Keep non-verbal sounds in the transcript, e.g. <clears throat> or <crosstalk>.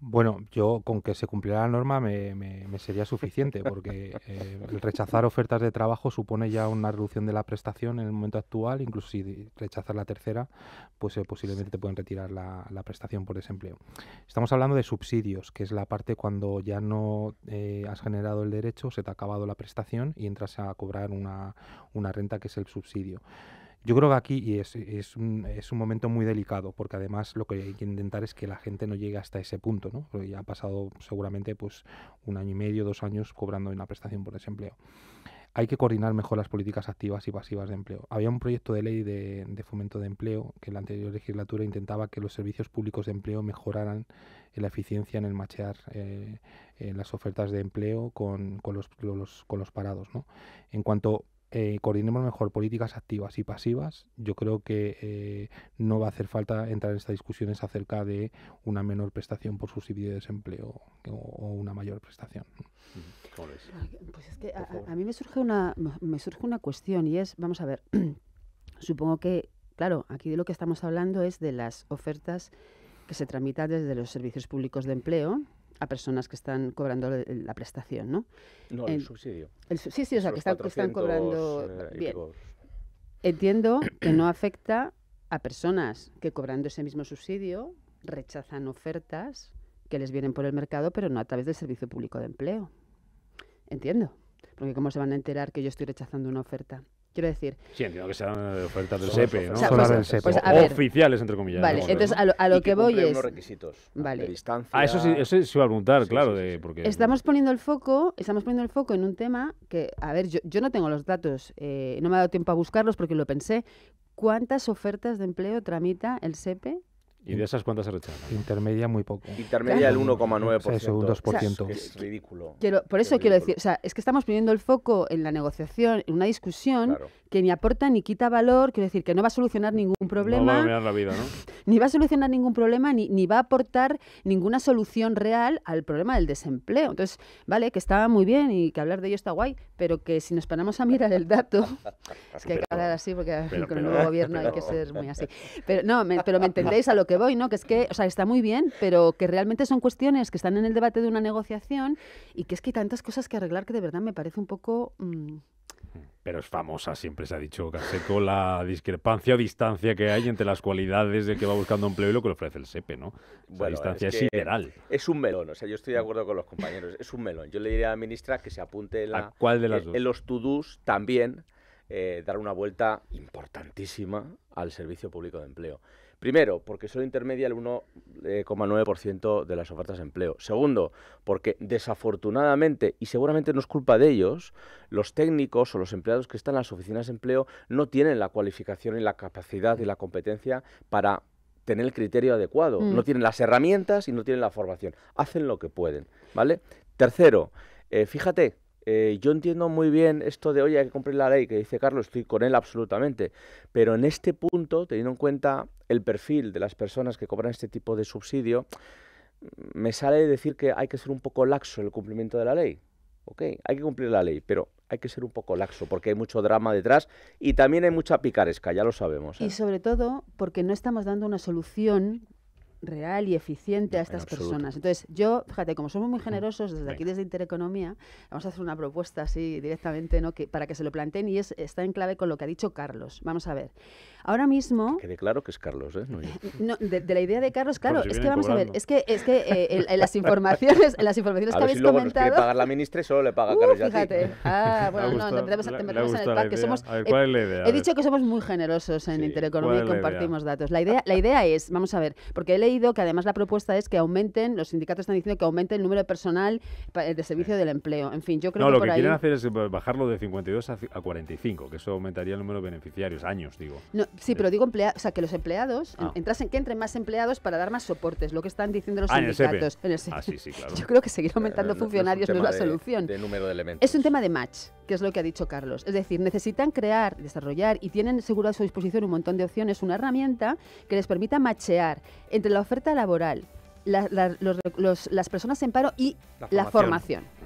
Bueno, yo con que se cumpliera la norma me, sería suficiente, porque eh, el rechazar ofertas de trabajo supone ya una reducción de la prestación en el momento actual, incluso si rechazas la tercera, pues eh, posiblemente te pueden retirar la, prestación por desempleo. Estamos hablando de subsidios, que es la parte cuando ya no eh, has generado el derecho, se te ha acabado la prestación y entras a cobrar una renta que es el subsidio. Yo creo que aquí es, es, un, es, un, momento muy delicado, porque además lo que hay que intentar es que la gente no llegue hasta ese punto, ¿no? ya ha pasado seguramente pues, un año y medio, dos años cobrando una prestación por desempleo. Hay que coordinar mejor las políticas activas y pasivas de empleo. Había un proyecto de ley de, fomento de empleo que la anterior legislatura intentaba que los servicios públicos de empleo mejoraran la eficiencia en el machear eh, las ofertas de empleo con, los, con los parados. ¿no? En cuanto eh, coordinemos mejor políticas activas y pasivas, yo creo que eh, no va a hacer falta entrar en estas discusiones acerca de una menor prestación por subsidio de desempleo o, una mayor prestación. Pues es que a, a, mí me surge una me surge una cuestión y es, vamos a ver, <clears throat> supongo que, claro, aquí de lo que estamos hablando es de las ofertas que se tramitan desde los servicios públicos de empleo, a personas que están cobrando la prestación, ¿no? No, el, subsidio. Sí, sí, o sea, que están, que cobrando... Eh, bien. Entiendo que no afecta a personas que cobrando ese mismo subsidio rechazan ofertas que les vienen por el mercado, pero no a través del Servicio Público de Empleo. Entiendo. Porque cómo se van a enterar que yo estoy rechazando una oferta. Quiero decir. Sí, entiendo que sean eh, ofertas del SEPE, ¿no? O del pues, pues, oficiales, entre comillas. Vale, entonces a lo, que, voy es. requisitos. Vale. De distancia. Ah, eso sí, eso sí iba a preguntar, claro. de, porque... Estamos poniendo el foco, estamos poniendo el foco en un tema que, a ver, yo, yo no tengo los datos, eh, no me ha dado tiempo a buscarlos porque lo pensé. ¿Cuántas ofertas de empleo tramita el SEPE ¿Y de esas cuántas se rechazan? Intermedia muy poco. Intermedia el 1,9%. es ridículo. Quiero, por eso quiero decir, o sea, es que estamos poniendo el foco en la negociación, en una discusión que ni aporta ni quita valor, quiero decir, que no va a solucionar ningún problema. No va a la vida, ¿no? Ni va a solucionar ningún problema, ni, ni va a aportar ninguna solución real al problema del desempleo. Entonces, vale, que está muy bien y que hablar de ello está guay, pero que si nos paramos a mirar el dato, <laughs> es que hay que hablar así porque con el nuevo gobierno hay que ser muy así. Pero no, pero me entendéis a lo que voy, ¿no? Que es que, o sea, está muy bien, pero que realmente son cuestiones que están en el debate de una negociación y que es que hay tantas cosas que arreglar que de verdad me parece un poco... Mm, pero es famosa, siempre se ha dicho, Caseco la discrepancia o distancia que hay entre las cualidades de que va buscando empleo y lo que le ofrece el SEPE, ¿no? La distancia es, es, Es un melón, o sea, yo estoy de acuerdo con los compañeros, es un melón. Yo le diría a la ministra que se apunte en, la, de las eh, en, los to también, eh, dar una vuelta importantísima al servicio público de empleo. Primero, porque solo intermedia el 1,9% eh, de las ofertas de empleo. Segundo, porque desafortunadamente, y seguramente no es culpa de ellos, los técnicos o los empleados que están en las oficinas de empleo no tienen la cualificación y la capacidad y la competencia para tener el criterio adecuado. Mm. No tienen las herramientas y no tienen la formación. Hacen lo que pueden, ¿vale? Tercero, eh, fíjate eh, yo entiendo muy bien esto de, oye, hay que cumplir la ley, que dice Carlos, estoy con él absolutamente, pero en este punto, teniendo en cuenta el perfil de las personas que cobran este tipo de subsidio, me sale decir que hay que ser un poco laxo en el cumplimiento de la ley. Ok, hay que cumplir la ley, pero hay que ser un poco laxo porque hay mucho drama detrás y también hay mucha picaresca, ya lo sabemos. Y ¿eh? sobre todo porque no estamos dando una solución real y eficiente a estas personas. Entonces, yo, fíjate, como somos muy generosos desde aquí, desde Intereconomía, vamos a hacer una propuesta así directamente ¿no? que, para que se lo planteen y es, está en clave con lo que ha dicho Carlos. Vamos a ver. Ahora mismo... Que quede claro que es Carlos, ¿eh? No, <laughs> de, la idea de Carlos, claro, es que vamos a ver, es que, es que eh, en, las <laughs> informaciones, en las informaciones que habéis comentado... Nos pagar la ministra y solo le paga uh, Carlos Fíjate. Ah, <laughs> bueno, no, tendremos, que... en el He, dicho que somos muy generosos en Intereconomía y compartimos datos. La idea, la idea es, vamos a ver, porque él leído que además la propuesta es que aumenten, los sindicatos están diciendo que aumente el número eh, de personal de servicio del empleo. En fin, yo creo no, que lo que quieren hacer es eh, bajarlo de 52 a, 45, que eso aumentaría el número de beneficiarios, años, digo. No, sí, pero eh, digo emplea o sea, que los empleados, ah. que entren más empleados para dar más soportes, lo que están diciendo los ah, sindicatos. En el ah, sí, sí, claro. <laughs> Yo creo que seguir aumentando funcionarios no es, la solución. De número de elementos. Es un tema de match, que es lo que ha dicho Carlos. Es decir, necesitan crear, desarrollar y tienen seguro a su disposición un montón de opciones, una herramienta que les permita machear entre la la oferta laboral, las personas en paro y La formación.